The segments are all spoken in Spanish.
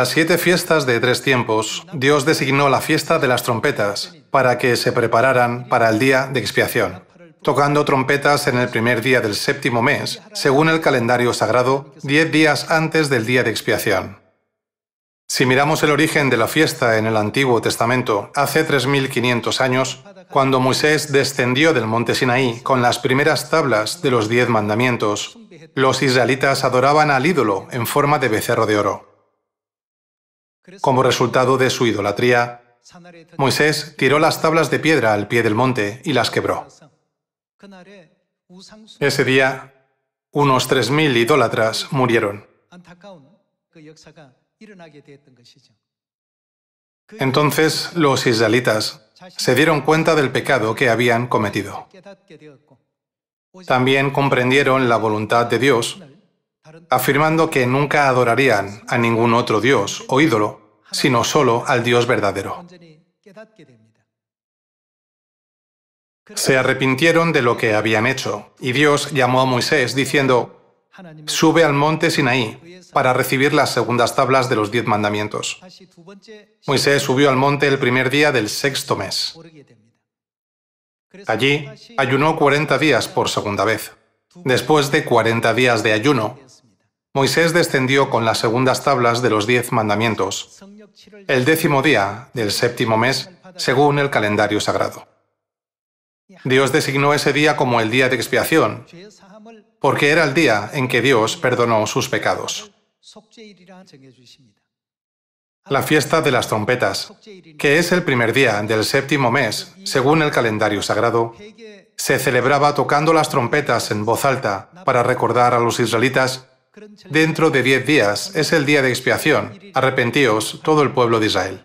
las siete fiestas de tres tiempos, Dios designó la fiesta de las trompetas para que se prepararan para el día de expiación, tocando trompetas en el primer día del séptimo mes, según el calendario sagrado, diez días antes del día de expiación. Si miramos el origen de la fiesta en el Antiguo Testamento, hace 3.500 años, cuando Moisés descendió del monte Sinaí con las primeras tablas de los diez mandamientos, los israelitas adoraban al ídolo en forma de becerro de oro. Como resultado de su idolatría, Moisés tiró las tablas de piedra al pie del monte y las quebró. Ese día, unos 3.000 idólatras murieron. Entonces los israelitas se dieron cuenta del pecado que habían cometido. También comprendieron la voluntad de Dios, afirmando que nunca adorarían a ningún otro Dios o ídolo, sino solo al Dios verdadero. Se arrepintieron de lo que habían hecho, y Dios llamó a Moisés diciendo, Sube al monte Sinaí para recibir las segundas tablas de los diez mandamientos. Moisés subió al monte el primer día del sexto mes. Allí ayunó 40 días por segunda vez. Después de 40 días de ayuno, Moisés descendió con las segundas tablas de los diez mandamientos el décimo día del séptimo mes según el calendario sagrado. Dios designó ese día como el día de expiación, porque era el día en que Dios perdonó sus pecados. La fiesta de las trompetas, que es el primer día del séptimo mes, según el calendario sagrado, se celebraba tocando las trompetas en voz alta para recordar a los israelitas Dentro de diez días es el día de expiación. Arrepentíos, todo el pueblo de Israel.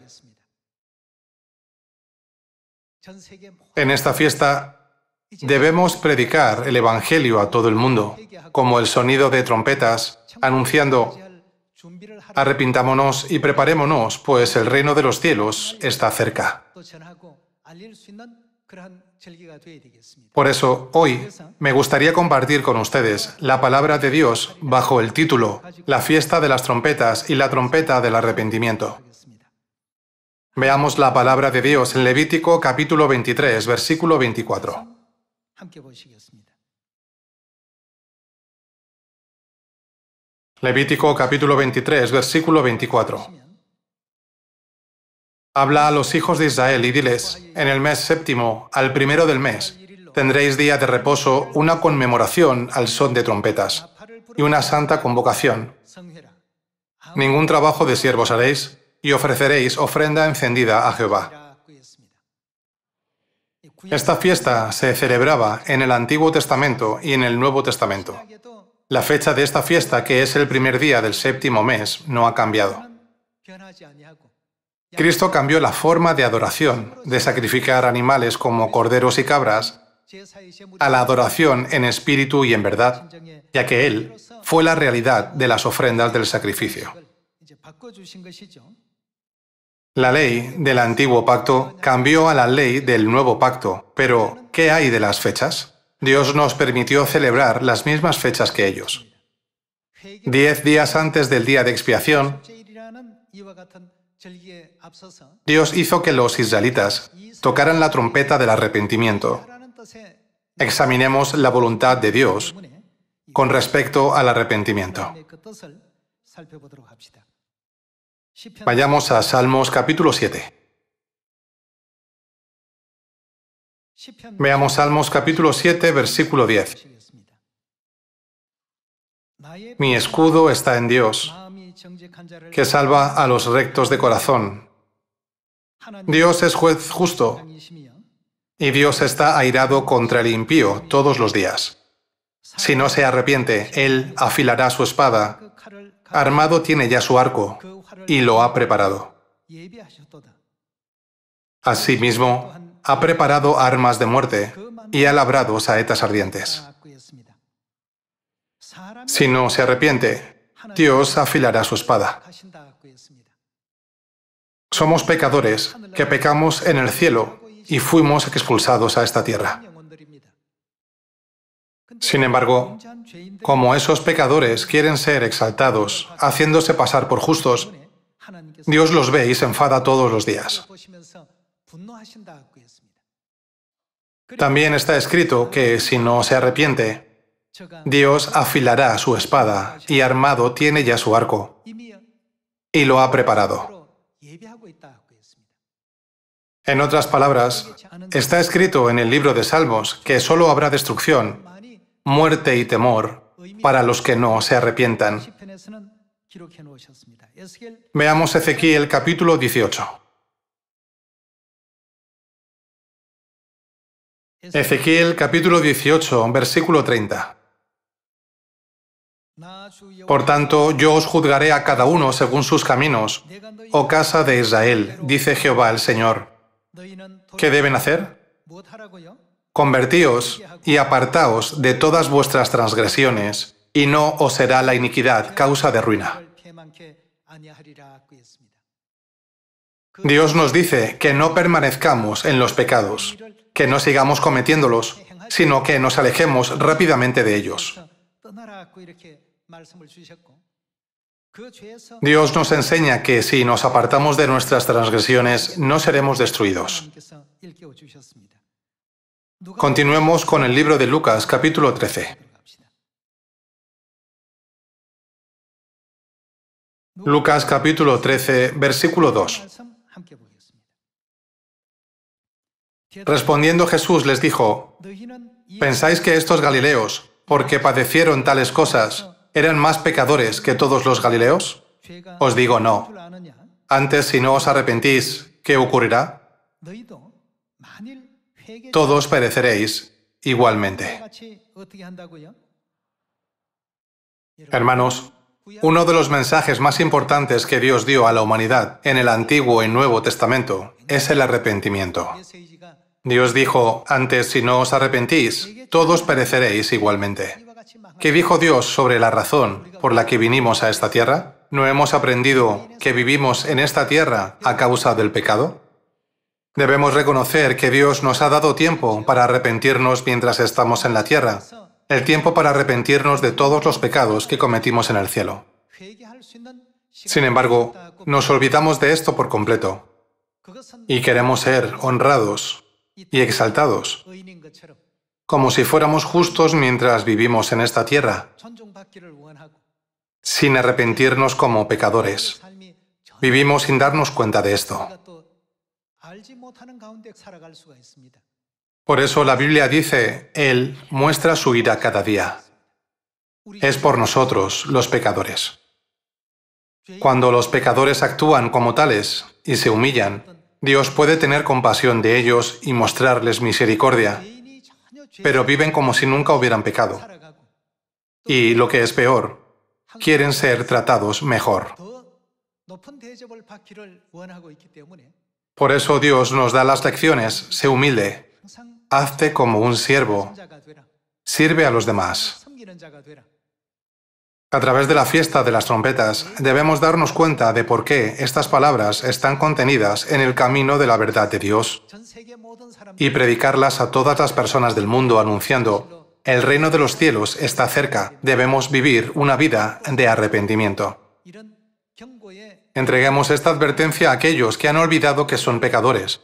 En esta fiesta debemos predicar el Evangelio a todo el mundo, como el sonido de trompetas, anunciando, arrepintámonos y preparémonos, pues el reino de los cielos está cerca. Por eso, hoy me gustaría compartir con ustedes la palabra de Dios bajo el título La fiesta de las trompetas y la trompeta del arrepentimiento. Veamos la palabra de Dios en Levítico capítulo 23, versículo 24. Levítico capítulo 23, versículo 24. Habla a los hijos de Israel y diles, en el mes séptimo, al primero del mes, tendréis día de reposo, una conmemoración al son de trompetas y una santa convocación. Ningún trabajo de siervos haréis y ofreceréis ofrenda encendida a Jehová. Esta fiesta se celebraba en el Antiguo Testamento y en el Nuevo Testamento. La fecha de esta fiesta, que es el primer día del séptimo mes, no ha cambiado. Cristo cambió la forma de adoración, de sacrificar animales como corderos y cabras, a la adoración en espíritu y en verdad, ya que Él fue la realidad de las ofrendas del sacrificio. La ley del antiguo pacto cambió a la ley del nuevo pacto, pero ¿qué hay de las fechas? Dios nos permitió celebrar las mismas fechas que ellos. Diez días antes del día de expiación, Dios hizo que los israelitas tocaran la trompeta del arrepentimiento. Examinemos la voluntad de Dios con respecto al arrepentimiento. Vayamos a Salmos capítulo 7. Veamos Salmos capítulo 7, versículo 10. Mi escudo está en Dios que salva a los rectos de corazón. Dios es juez justo y Dios está airado contra el impío todos los días. Si no se arrepiente, Él afilará su espada. Armado tiene ya su arco y lo ha preparado. Asimismo, ha preparado armas de muerte y ha labrado saetas ardientes. Si no se arrepiente, Dios afilará su espada. Somos pecadores que pecamos en el cielo y fuimos expulsados a esta tierra. Sin embargo, como esos pecadores quieren ser exaltados, haciéndose pasar por justos, Dios los ve y se enfada todos los días. También está escrito que si no se arrepiente, Dios afilará su espada y armado tiene ya su arco y lo ha preparado. En otras palabras, está escrito en el libro de Salmos que solo habrá destrucción, muerte y temor para los que no se arrepientan. Veamos Ezequiel capítulo 18. Ezequiel capítulo 18, versículo 30. Por tanto, yo os juzgaré a cada uno según sus caminos, oh casa de Israel, dice Jehová el Señor. ¿Qué deben hacer? Convertíos y apartaos de todas vuestras transgresiones, y no os será la iniquidad causa de ruina. Dios nos dice que no permanezcamos en los pecados, que no sigamos cometiéndolos, sino que nos alejemos rápidamente de ellos. Dios nos enseña que si nos apartamos de nuestras transgresiones, no seremos destruidos. Continuemos con el libro de Lucas, capítulo 13. Lucas capítulo 13, versículo 2. Respondiendo Jesús les dijo, ¿pensáis que estos Galileos, porque padecieron tales cosas, eran más pecadores que todos los galileos? Os digo no. Antes, si no os arrepentís, ¿qué ocurrirá? Todos pereceréis igualmente. Hermanos, uno de los mensajes más importantes que Dios dio a la humanidad en el Antiguo y Nuevo Testamento es el arrepentimiento. Dios dijo, antes si no os arrepentís, todos pereceréis igualmente. ¿Qué dijo Dios sobre la razón por la que vinimos a esta tierra? ¿No hemos aprendido que vivimos en esta tierra a causa del pecado? Debemos reconocer que Dios nos ha dado tiempo para arrepentirnos mientras estamos en la tierra, el tiempo para arrepentirnos de todos los pecados que cometimos en el cielo. Sin embargo, nos olvidamos de esto por completo y queremos ser honrados y exaltados, como si fuéramos justos mientras vivimos en esta tierra, sin arrepentirnos como pecadores. Vivimos sin darnos cuenta de esto. Por eso la Biblia dice, Él muestra su ira cada día. Es por nosotros, los pecadores. Cuando los pecadores actúan como tales y se humillan, Dios puede tener compasión de ellos y mostrarles misericordia, pero viven como si nunca hubieran pecado. Y lo que es peor, quieren ser tratados mejor. Por eso Dios nos da las lecciones, se humilde, hazte como un siervo, sirve a los demás. A través de la fiesta de las trompetas debemos darnos cuenta de por qué estas palabras están contenidas en el camino de la verdad de Dios y predicarlas a todas las personas del mundo anunciando, el reino de los cielos está cerca, debemos vivir una vida de arrepentimiento. Entreguemos esta advertencia a aquellos que han olvidado que son pecadores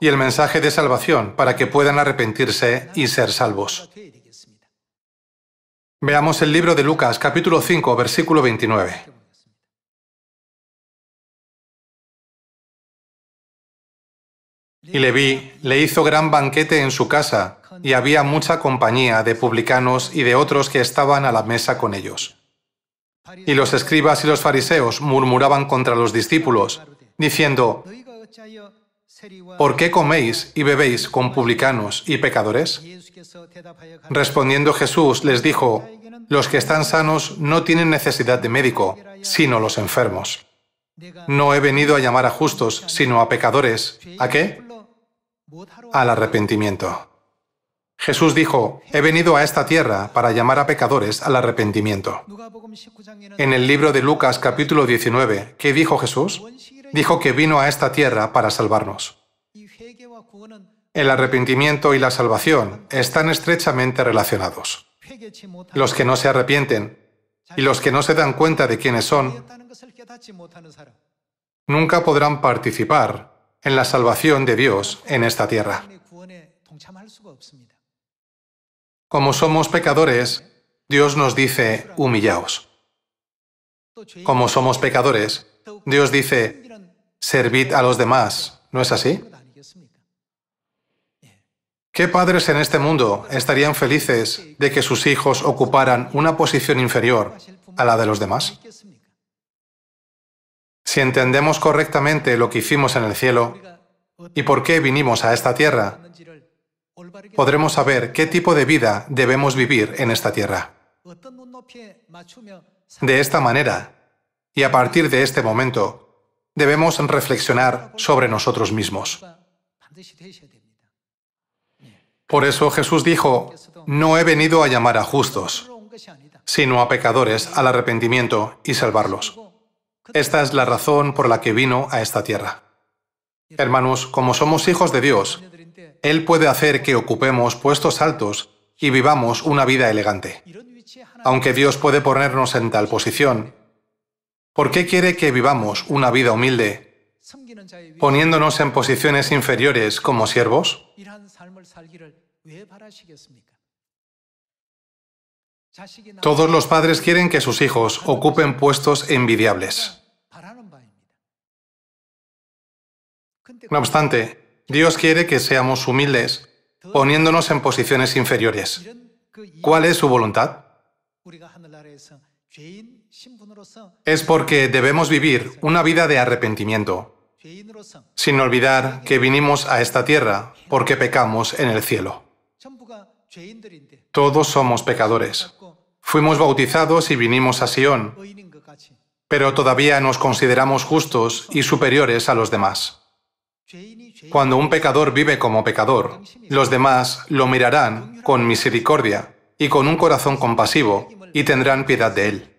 y el mensaje de salvación para que puedan arrepentirse y ser salvos. Veamos el libro de Lucas, capítulo 5, versículo 29. Y le le hizo gran banquete en su casa, y había mucha compañía de publicanos y de otros que estaban a la mesa con ellos. Y los escribas y los fariseos murmuraban contra los discípulos, diciendo, ¿por qué coméis y bebéis con publicanos y pecadores? Respondiendo Jesús les dijo, los que están sanos no tienen necesidad de médico, sino los enfermos. No he venido a llamar a justos, sino a pecadores. ¿A qué? Al arrepentimiento. Jesús dijo, he venido a esta tierra para llamar a pecadores al arrepentimiento. En el libro de Lucas capítulo 19, ¿qué dijo Jesús? Dijo que vino a esta tierra para salvarnos el arrepentimiento y la salvación están estrechamente relacionados. Los que no se arrepienten y los que no se dan cuenta de quiénes son nunca podrán participar en la salvación de Dios en esta tierra. Como somos pecadores, Dios nos dice, humillaos. Como somos pecadores, Dios dice, servid a los demás, ¿no es así? ¿Qué padres en este mundo estarían felices de que sus hijos ocuparan una posición inferior a la de los demás? Si entendemos correctamente lo que hicimos en el cielo y por qué vinimos a esta tierra, podremos saber qué tipo de vida debemos vivir en esta tierra. De esta manera, y a partir de este momento, debemos reflexionar sobre nosotros mismos. Por eso Jesús dijo, no he venido a llamar a justos, sino a pecadores al arrepentimiento y salvarlos. Esta es la razón por la que vino a esta tierra. Hermanos, como somos hijos de Dios, Él puede hacer que ocupemos puestos altos y vivamos una vida elegante. Aunque Dios puede ponernos en tal posición, ¿por qué quiere que vivamos una vida humilde, poniéndonos en posiciones inferiores como siervos? Todos los padres quieren que sus hijos ocupen puestos envidiables. No obstante, Dios quiere que seamos humildes, poniéndonos en posiciones inferiores. ¿Cuál es su voluntad? Es porque debemos vivir una vida de arrepentimiento, sin olvidar que vinimos a esta tierra porque pecamos en el cielo. Todos somos pecadores. Fuimos bautizados y vinimos a Sion, pero todavía nos consideramos justos y superiores a los demás. Cuando un pecador vive como pecador, los demás lo mirarán con misericordia y con un corazón compasivo y tendrán piedad de él.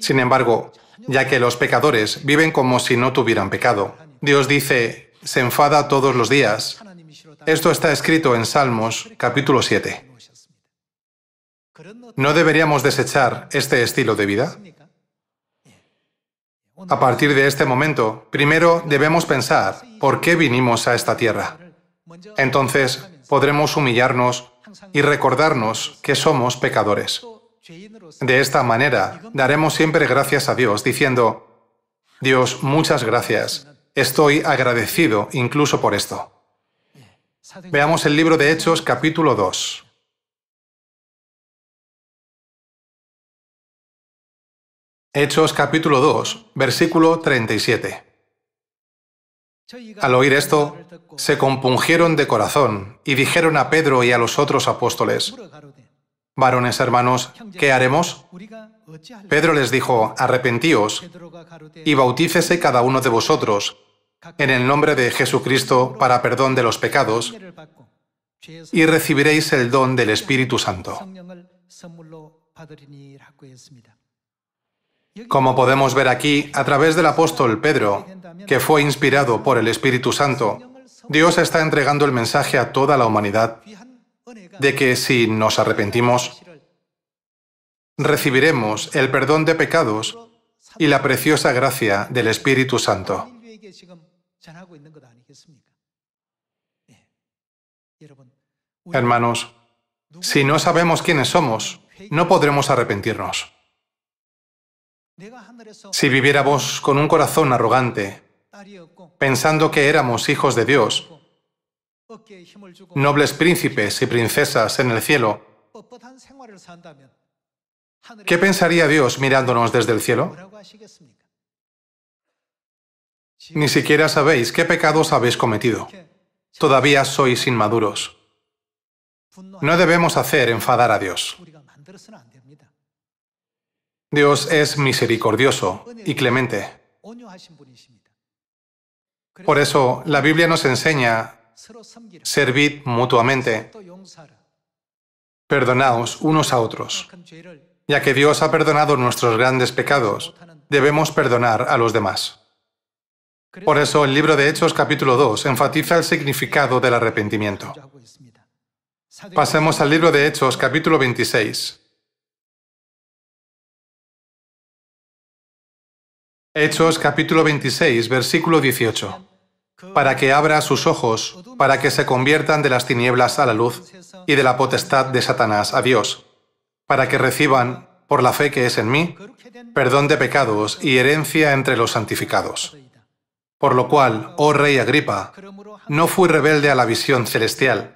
Sin embargo, ya que los pecadores viven como si no tuvieran pecado, Dios dice, se enfada todos los días esto está escrito en Salmos capítulo 7. ¿No deberíamos desechar este estilo de vida? A partir de este momento, primero debemos pensar por qué vinimos a esta tierra. Entonces podremos humillarnos y recordarnos que somos pecadores. De esta manera, daremos siempre gracias a Dios diciendo, Dios, muchas gracias. Estoy agradecido incluso por esto. Veamos el libro de Hechos capítulo 2. Hechos capítulo 2, versículo 37. Al oír esto, se compungieron de corazón y dijeron a Pedro y a los otros apóstoles, Varones hermanos, ¿qué haremos? Pedro les dijo, arrepentíos y bautícese cada uno de vosotros en el nombre de Jesucristo para perdón de los pecados y recibiréis el don del Espíritu Santo. Como podemos ver aquí, a través del apóstol Pedro, que fue inspirado por el Espíritu Santo, Dios está entregando el mensaje a toda la humanidad de que si nos arrepentimos, recibiremos el perdón de pecados y la preciosa gracia del Espíritu Santo. Hermanos, si no sabemos quiénes somos, no podremos arrepentirnos. Si viviéramos con un corazón arrogante, pensando que éramos hijos de Dios, nobles príncipes y princesas en el cielo, ¿qué pensaría Dios mirándonos desde el cielo? Ni siquiera sabéis qué pecados habéis cometido. Todavía sois inmaduros. No debemos hacer enfadar a Dios. Dios es misericordioso y clemente. Por eso la Biblia nos enseña, servid mutuamente, perdonaos unos a otros. Ya que Dios ha perdonado nuestros grandes pecados, debemos perdonar a los demás. Por eso el libro de Hechos capítulo 2 enfatiza el significado del arrepentimiento. Pasemos al libro de Hechos capítulo 26. Hechos capítulo 26, versículo 18. Para que abra sus ojos, para que se conviertan de las tinieblas a la luz y de la potestad de Satanás a Dios, para que reciban, por la fe que es en mí, perdón de pecados y herencia entre los santificados. Por lo cual, oh rey Agripa, no fui rebelde a la visión celestial,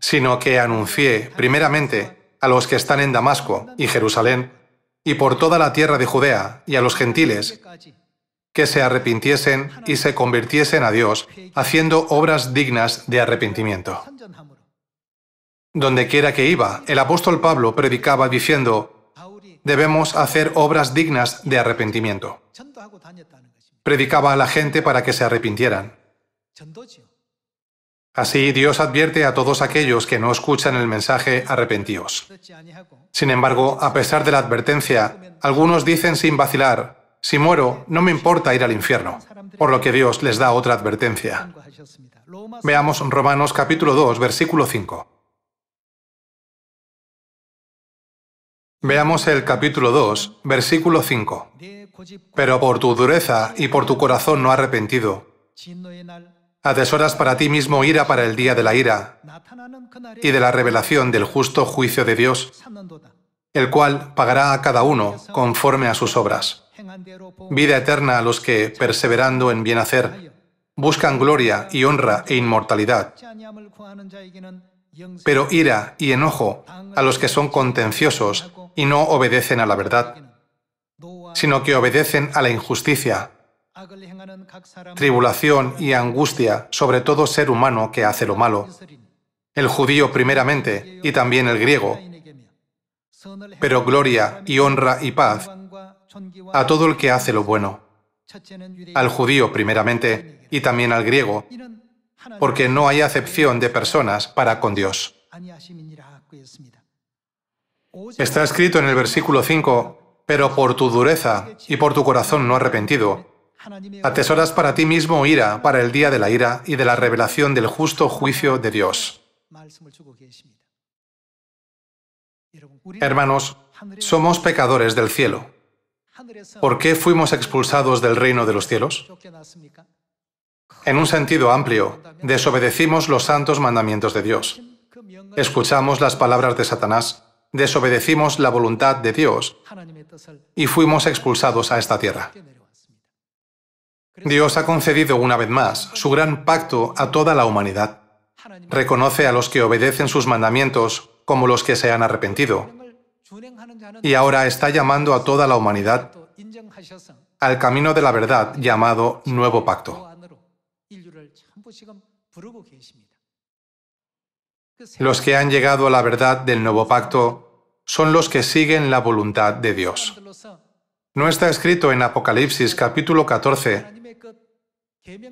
sino que anuncié, primeramente, a los que están en Damasco y Jerusalén, y por toda la tierra de Judea, y a los gentiles, que se arrepintiesen y se convirtiesen a Dios, haciendo obras dignas de arrepentimiento. Donde quiera que iba, el apóstol Pablo predicaba diciendo, debemos hacer obras dignas de arrepentimiento predicaba a la gente para que se arrepintieran. Así Dios advierte a todos aquellos que no escuchan el mensaje arrepentíos. Sin embargo, a pesar de la advertencia, algunos dicen sin vacilar, si muero, no me importa ir al infierno, por lo que Dios les da otra advertencia. Veamos Romanos capítulo 2, versículo 5. Veamos el capítulo 2, versículo 5. Pero por tu dureza y por tu corazón no arrepentido, atesoras para ti mismo ira para el día de la ira y de la revelación del justo juicio de Dios, el cual pagará a cada uno conforme a sus obras. Vida eterna a los que, perseverando en bien hacer, buscan gloria y honra e inmortalidad. Pero ira y enojo a los que son contenciosos y no obedecen a la verdad sino que obedecen a la injusticia, tribulación y angustia sobre todo ser humano que hace lo malo, el judío primeramente y también el griego, pero gloria y honra y paz a todo el que hace lo bueno, al judío primeramente y también al griego, porque no hay acepción de personas para con Dios. Está escrito en el versículo 5, pero por tu dureza y por tu corazón no arrepentido, atesoras para ti mismo ira para el día de la ira y de la revelación del justo juicio de Dios. Hermanos, somos pecadores del cielo. ¿Por qué fuimos expulsados del reino de los cielos? En un sentido amplio, desobedecimos los santos mandamientos de Dios. Escuchamos las palabras de Satanás desobedecimos la voluntad de Dios y fuimos expulsados a esta tierra. Dios ha concedido una vez más su gran pacto a toda la humanidad. Reconoce a los que obedecen sus mandamientos como los que se han arrepentido. Y ahora está llamando a toda la humanidad al camino de la verdad llamado nuevo pacto. Los que han llegado a la verdad del nuevo pacto son los que siguen la voluntad de Dios. No está escrito en Apocalipsis capítulo 14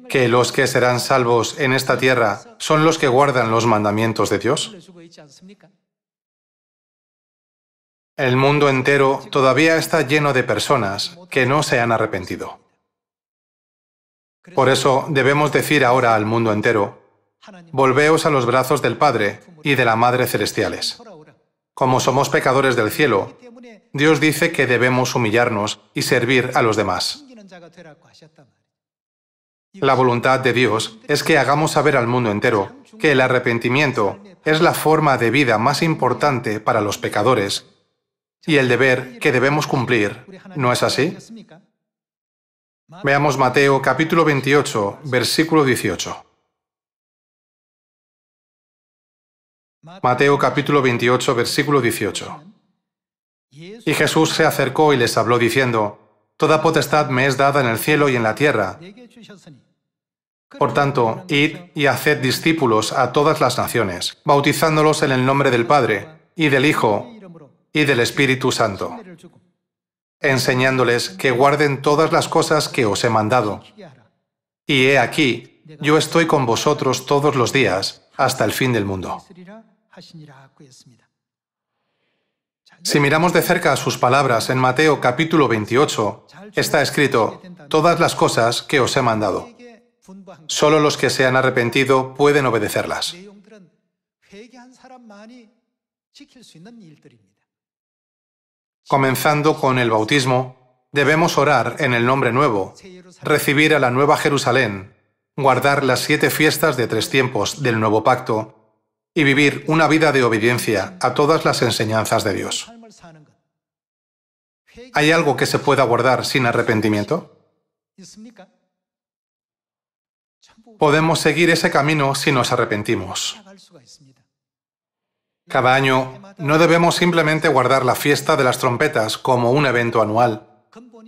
que los que serán salvos en esta tierra son los que guardan los mandamientos de Dios. El mundo entero todavía está lleno de personas que no se han arrepentido. Por eso debemos decir ahora al mundo entero, Volveos a los brazos del Padre y de la Madre Celestiales. Como somos pecadores del cielo, Dios dice que debemos humillarnos y servir a los demás. La voluntad de Dios es que hagamos saber al mundo entero que el arrepentimiento es la forma de vida más importante para los pecadores y el deber que debemos cumplir. ¿No es así? Veamos Mateo capítulo 28, versículo 18. Mateo capítulo 28, versículo 18. Y Jesús se acercó y les habló diciendo, Toda potestad me es dada en el cielo y en la tierra. Por tanto, id y haced discípulos a todas las naciones, bautizándolos en el nombre del Padre, y del Hijo, y del Espíritu Santo, enseñándoles que guarden todas las cosas que os he mandado. Y he aquí, yo estoy con vosotros todos los días, hasta el fin del mundo. Si miramos de cerca sus palabras en Mateo capítulo 28, está escrito, todas las cosas que os he mandado. Solo los que se han arrepentido pueden obedecerlas. Comenzando con el bautismo, debemos orar en el nombre nuevo, recibir a la nueva Jerusalén, guardar las siete fiestas de tres tiempos del nuevo pacto y vivir una vida de obediencia a todas las enseñanzas de Dios. ¿Hay algo que se pueda guardar sin arrepentimiento? Podemos seguir ese camino si nos arrepentimos. Cada año no debemos simplemente guardar la fiesta de las trompetas como un evento anual,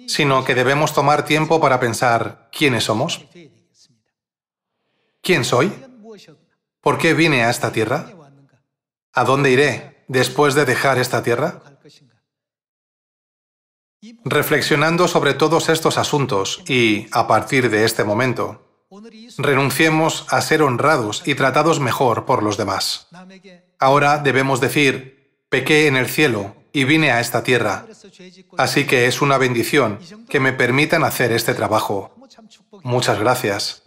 sino que debemos tomar tiempo para pensar quiénes somos. ¿Quién soy? ¿Por qué vine a esta tierra? ¿A dónde iré después de dejar esta tierra? Reflexionando sobre todos estos asuntos y, a partir de este momento, renunciemos a ser honrados y tratados mejor por los demás. Ahora debemos decir, pequé en el cielo y vine a esta tierra, así que es una bendición que me permitan hacer este trabajo. Muchas gracias.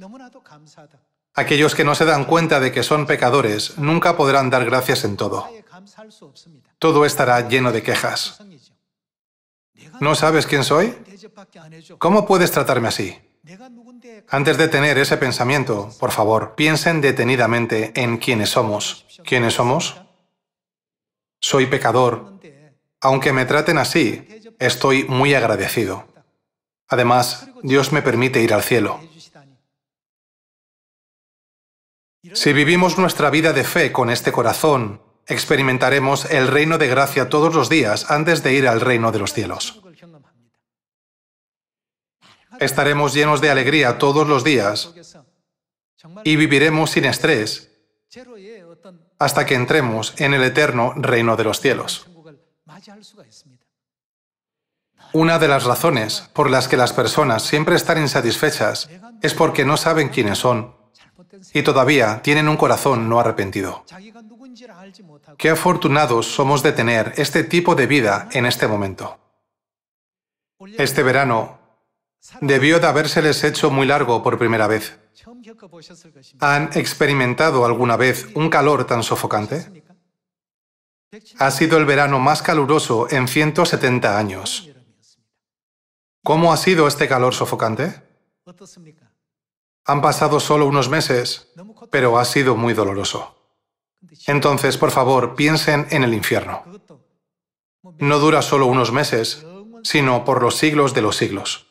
Aquellos que no se dan cuenta de que son pecadores nunca podrán dar gracias en todo. Todo estará lleno de quejas. ¿No sabes quién soy? ¿Cómo puedes tratarme así? Antes de tener ese pensamiento, por favor, piensen detenidamente en quiénes somos. ¿Quiénes somos? Soy pecador. Aunque me traten así, estoy muy agradecido. Además, Dios me permite ir al cielo. Si vivimos nuestra vida de fe con este corazón, experimentaremos el reino de gracia todos los días antes de ir al reino de los cielos. Estaremos llenos de alegría todos los días y viviremos sin estrés hasta que entremos en el eterno reino de los cielos. Una de las razones por las que las personas siempre están insatisfechas es porque no saben quiénes son y todavía tienen un corazón no arrepentido. Qué afortunados somos de tener este tipo de vida en este momento. Este verano debió de habérseles hecho muy largo por primera vez. ¿Han experimentado alguna vez un calor tan sofocante? Ha sido el verano más caluroso en 170 años. ¿Cómo ha sido este calor sofocante? Han pasado solo unos meses, pero ha sido muy doloroso. Entonces, por favor, piensen en el infierno. No dura solo unos meses, sino por los siglos de los siglos.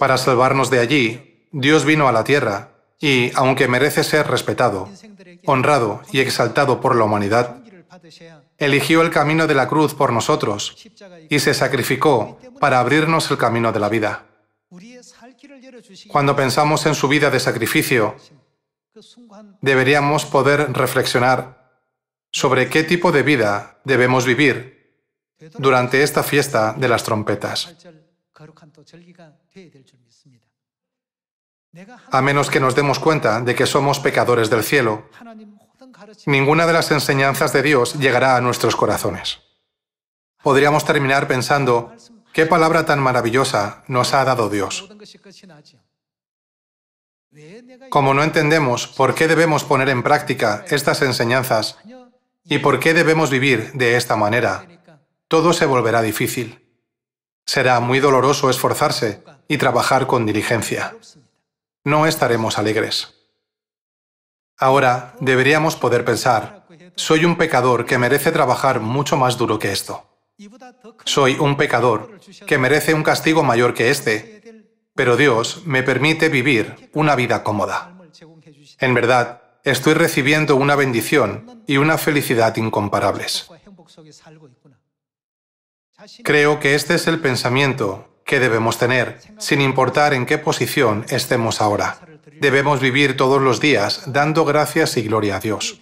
Para salvarnos de allí, Dios vino a la tierra y, aunque merece ser respetado, honrado y exaltado por la humanidad, eligió el camino de la cruz por nosotros y se sacrificó para abrirnos el camino de la vida. Cuando pensamos en su vida de sacrificio, deberíamos poder reflexionar sobre qué tipo de vida debemos vivir durante esta fiesta de las trompetas. A menos que nos demos cuenta de que somos pecadores del cielo, ninguna de las enseñanzas de Dios llegará a nuestros corazones. Podríamos terminar pensando, Qué palabra tan maravillosa nos ha dado Dios. Como no entendemos por qué debemos poner en práctica estas enseñanzas y por qué debemos vivir de esta manera, todo se volverá difícil. Será muy doloroso esforzarse y trabajar con diligencia. No estaremos alegres. Ahora deberíamos poder pensar, soy un pecador que merece trabajar mucho más duro que esto. Soy un pecador que merece un castigo mayor que este, pero Dios me permite vivir una vida cómoda. En verdad, estoy recibiendo una bendición y una felicidad incomparables. Creo que este es el pensamiento que debemos tener, sin importar en qué posición estemos ahora. Debemos vivir todos los días dando gracias y gloria a Dios.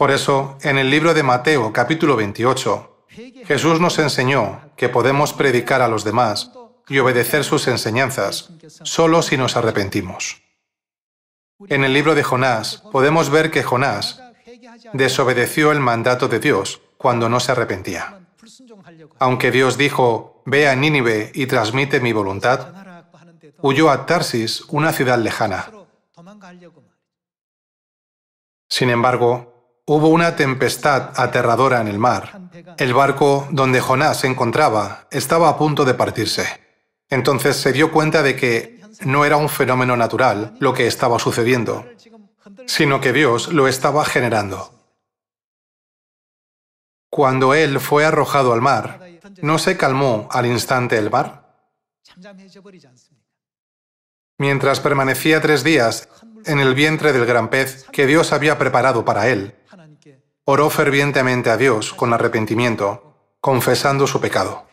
Por eso, en el libro de Mateo capítulo 28, Jesús nos enseñó que podemos predicar a los demás y obedecer sus enseñanzas solo si nos arrepentimos. En el libro de Jonás podemos ver que Jonás desobedeció el mandato de Dios cuando no se arrepentía. Aunque Dios dijo, ve a Nínive y transmite mi voluntad, huyó a Tarsis, una ciudad lejana. Sin embargo, Hubo una tempestad aterradora en el mar. El barco donde Jonás se encontraba estaba a punto de partirse. Entonces se dio cuenta de que no era un fenómeno natural lo que estaba sucediendo, sino que Dios lo estaba generando. Cuando él fue arrojado al mar, ¿no se calmó al instante el bar? Mientras permanecía tres días en el vientre del gran pez que Dios había preparado para él, oró fervientemente a Dios con arrepentimiento, confesando su pecado.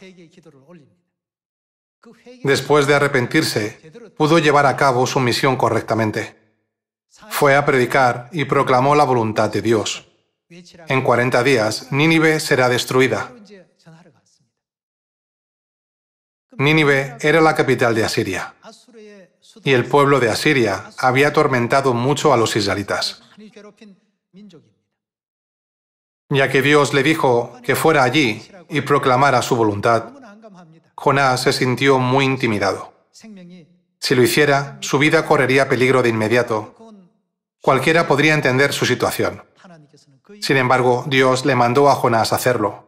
Después de arrepentirse, pudo llevar a cabo su misión correctamente. Fue a predicar y proclamó la voluntad de Dios. En 40 días, Nínive será destruida. Nínive era la capital de Asiria, y el pueblo de Asiria había atormentado mucho a los israelitas ya que Dios le dijo que fuera allí y proclamara su voluntad, Jonás se sintió muy intimidado. Si lo hiciera, su vida correría peligro de inmediato. Cualquiera podría entender su situación. Sin embargo, Dios le mandó a Jonás hacerlo.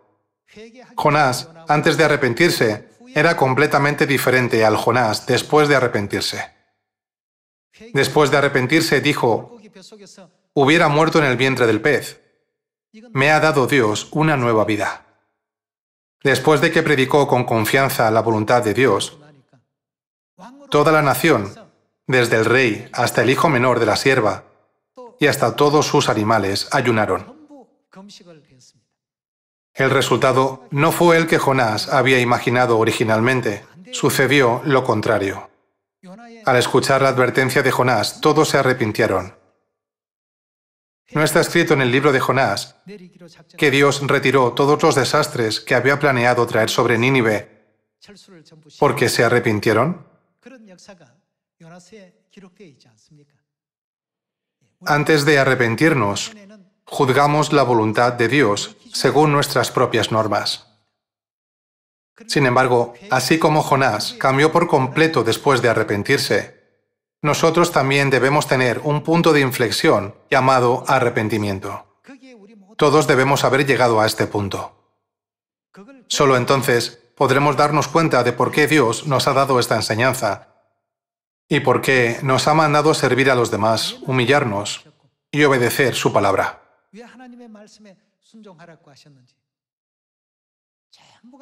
Jonás, antes de arrepentirse, era completamente diferente al Jonás después de arrepentirse. Después de arrepentirse dijo, hubiera muerto en el vientre del pez me ha dado Dios una nueva vida. Después de que predicó con confianza la voluntad de Dios, toda la nación, desde el rey hasta el hijo menor de la sierva y hasta todos sus animales, ayunaron. El resultado no fue el que Jonás había imaginado originalmente, sucedió lo contrario. Al escuchar la advertencia de Jonás, todos se arrepintieron. No está escrito en el libro de Jonás que Dios retiró todos los desastres que había planeado traer sobre Nínive porque se arrepintieron. Antes de arrepentirnos, juzgamos la voluntad de Dios según nuestras propias normas. Sin embargo, así como Jonás cambió por completo después de arrepentirse, nosotros también debemos tener un punto de inflexión llamado arrepentimiento. Todos debemos haber llegado a este punto. Solo entonces podremos darnos cuenta de por qué Dios nos ha dado esta enseñanza y por qué nos ha mandado servir a los demás, humillarnos y obedecer su palabra.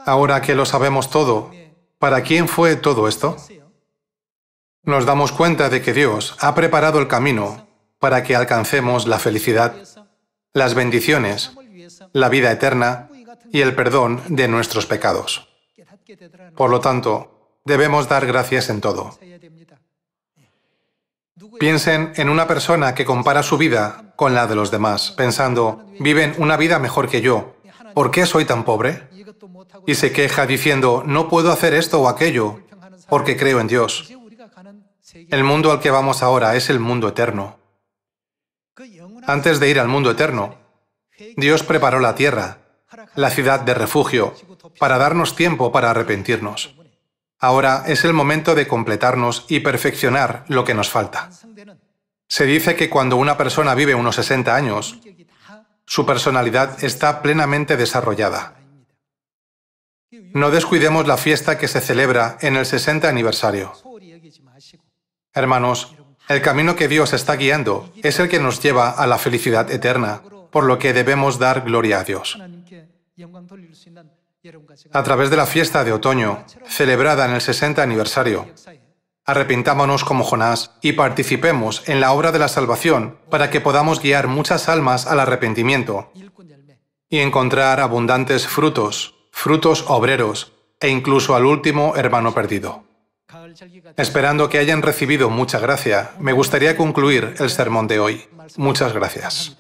Ahora que lo sabemos todo, ¿para quién fue todo esto? nos damos cuenta de que Dios ha preparado el camino para que alcancemos la felicidad, las bendiciones, la vida eterna y el perdón de nuestros pecados. Por lo tanto, debemos dar gracias en todo. Piensen en una persona que compara su vida con la de los demás, pensando, viven una vida mejor que yo, ¿por qué soy tan pobre? Y se queja diciendo, no puedo hacer esto o aquello, porque creo en Dios. El mundo al que vamos ahora es el mundo eterno. Antes de ir al mundo eterno, Dios preparó la tierra, la ciudad de refugio, para darnos tiempo para arrepentirnos. Ahora es el momento de completarnos y perfeccionar lo que nos falta. Se dice que cuando una persona vive unos 60 años, su personalidad está plenamente desarrollada. No descuidemos la fiesta que se celebra en el 60 aniversario. Hermanos, el camino que Dios está guiando es el que nos lleva a la felicidad eterna, por lo que debemos dar gloria a Dios. A través de la fiesta de otoño, celebrada en el 60 aniversario, arrepintámonos como Jonás y participemos en la obra de la salvación para que podamos guiar muchas almas al arrepentimiento y encontrar abundantes frutos, frutos obreros e incluso al último hermano perdido. Esperando que hayan recibido mucha gracia, me gustaría concluir el sermón de hoy. Muchas gracias.